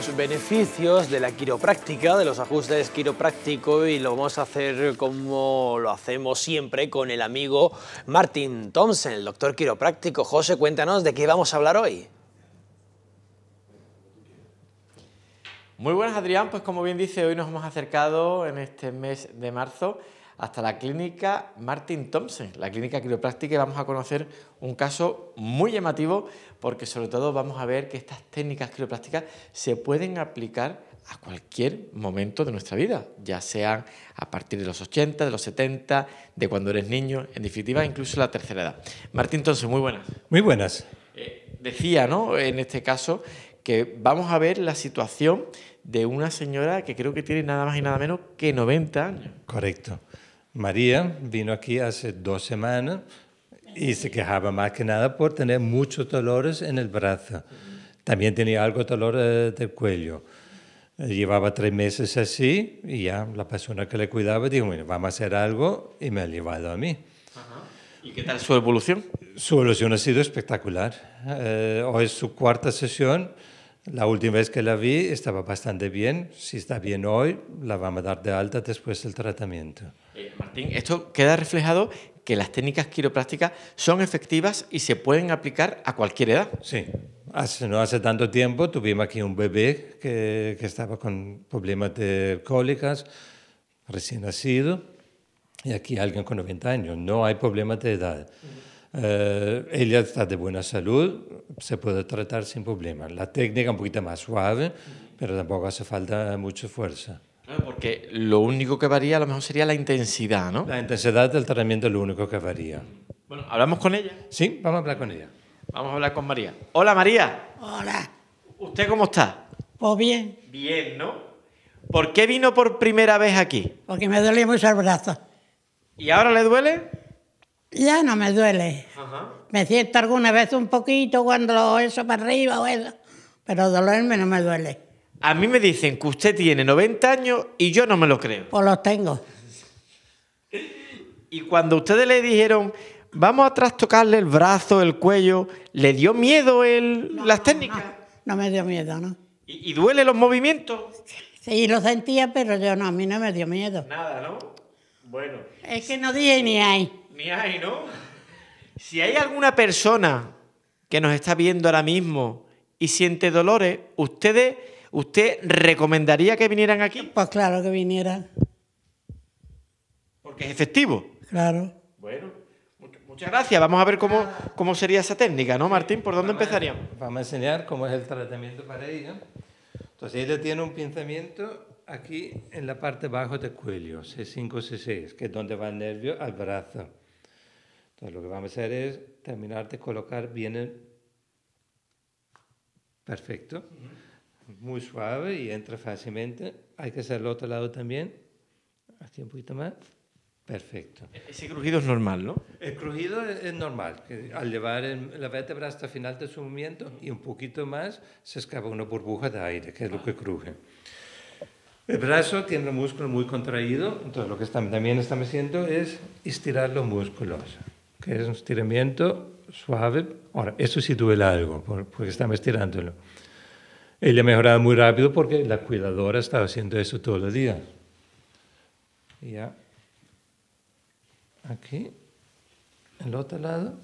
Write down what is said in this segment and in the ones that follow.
Los pues beneficios de la quiropráctica, de los ajustes quiroprácticos y lo vamos a hacer como lo hacemos siempre con el amigo Martin Thompson, el doctor quiropráctico. José, cuéntanos de qué vamos a hablar hoy. Muy buenas Adrián, pues como bien dice, hoy nos hemos acercado en este mes de marzo hasta la clínica Martin Thompson, la clínica quiropráctica, y vamos a conocer un caso muy llamativo porque sobre todo vamos a ver que estas técnicas quiroprácticas se pueden aplicar a cualquier momento de nuestra vida, ya sean a partir de los 80, de los 70, de cuando eres niño, en definitiva, incluso la tercera edad. Martin Thompson, muy buenas. Muy buenas. Eh, decía, ¿no? En este caso, que vamos a ver la situación de una señora que creo que tiene nada más y nada menos que 90 años. Correcto. María vino aquí hace dos semanas y se quejaba más que nada por tener muchos dolores en el brazo. También tenía algo de dolor eh, del cuello. Llevaba tres meses así y ya la persona que le cuidaba dijo, bueno, vamos a hacer algo y me ha llevado a mí. ¿Y qué tal su evolución? Su evolución ha sido espectacular. Eh, hoy es su cuarta sesión. La última vez que la vi estaba bastante bien. Si está bien hoy, la vamos a dar de alta después del tratamiento. Eh, Martín, esto queda reflejado que las técnicas quiroprácticas son efectivas y se pueden aplicar a cualquier edad. Sí, hace, no hace tanto tiempo tuvimos aquí un bebé que, estaba con problemas de cólicas, recién nacido, y aquí alguien con 90 años, no hay problemas de edad. Eh, ella está de buena salud, se puede tratar sin problemas. La técnica un poquito más suave, pero tampoco hace falta mucha fuerza porque lo único que varía a lo mejor sería la intensidad, ¿no? La intensidad del tratamiento es lo único que varía. Bueno, ¿hablamos con ella? Sí, vamos a hablar con ella. Vamos a hablar con María. Hola, María. Hola. ¿Usted cómo está? Pues bien. Bien, ¿no? ¿Por qué vino por primera vez aquí? Porque me duele mucho el brazo. ¿Y ahora le duele? Ya no me duele. Ajá. Me siento alguna vez un poquito cuando eso para arriba o eso, pero dolerme no me duele. A mí me dicen que usted tiene 90 años y yo no me lo creo. Pues los tengo. Y cuando ustedes le dijeron, vamos a trastocarle el brazo, el cuello, ¿le dio miedo el, las técnicas? No, no, me dio miedo, ¿no? ¿Y, ¿Y, duele los movimientos? Sí, lo sentía, pero yo no, a mí no me dio miedo. Nada, ¿no? Bueno. Es que no dije ni hay. Ni hay, ¿no? Si hay alguna persona que nos está viendo ahora mismo y siente dolores, ustedes ¿Usted recomendaría que vinieran aquí? Pues claro que vinieran. Porque es efectivo. Claro. Bueno, muchas gracias. Vamos a ver cómo, cómo sería esa técnica, ¿no, Martín? ¿Por dónde empezaríamos? vamos a enseñar cómo es el tratamiento para ella. Entonces, ella tiene un pinzamiento aquí en la parte bajo del cuello, C5, C6, que es donde va el nervio al brazo. Entonces, lo que vamos a hacer es terminar de colocar bien el... Perfecto muy suave y entra fácilmente. Hay que hacerlo otro lado también. Aquí un poquito más. Perfecto. E-, ese crujido es normal, ¿no? El crujido es, normal. al llevar la vértebra hasta final de su movimiento y un poquito más, se escapa una burbuja de aire, que es lo ah. que cruje. El brazo tiene los músculos muy contraído, entonces lo que también estamos haciendo es estirar los músculos, que es un estiramiento suave. Ahora, esto sí duele algo, porque estamos estirándolo. Ella mejorado muy rápido porque la cuidadora estaba haciendo eso todo el día. Ya. Aquí. En El otro lado.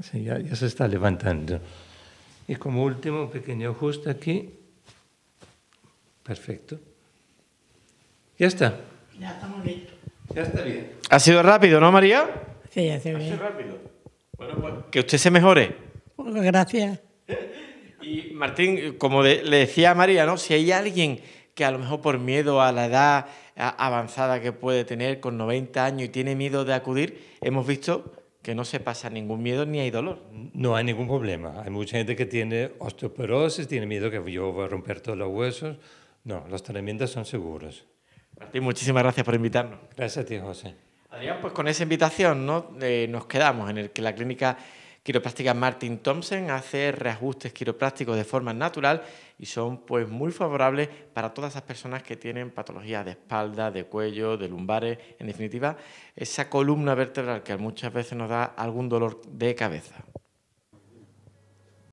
Sí, ya, se está levantando. Y como último, pequeño ajuste aquí. Perfecto. Ya está. Ya estamos listos. Ya está bien. ¿Ha sido rápido, no, María? Sí, ha sido rápido. Bueno, que usted se mejore. Pues gracias. Y Martín, como le decía a María, ¿no? si hay alguien que a lo mejor por miedo a la edad avanzada que puede tener con 90 años y tiene miedo de acudir, hemos visto que no se pasa ningún miedo ni hay dolor. No hay ningún problema. Hay mucha gente que tiene osteoporosis, tiene miedo que yo voy a romper todos los huesos. No, los tratamientos son seguros. Martín, muchísimas gracias por invitarnos. Gracias a ti, José. Adrián, pues con esa invitación ¿no? Eh, nos quedamos en el que la clínica Quiropráctica Martin Thompson hace reajustes quiroprácticos de forma natural y son pues muy favorables para todas esas personas que tienen patologías de espalda, de cuello, de lumbares, en definitiva, esa columna vertebral que muchas veces nos da algún dolor de cabeza.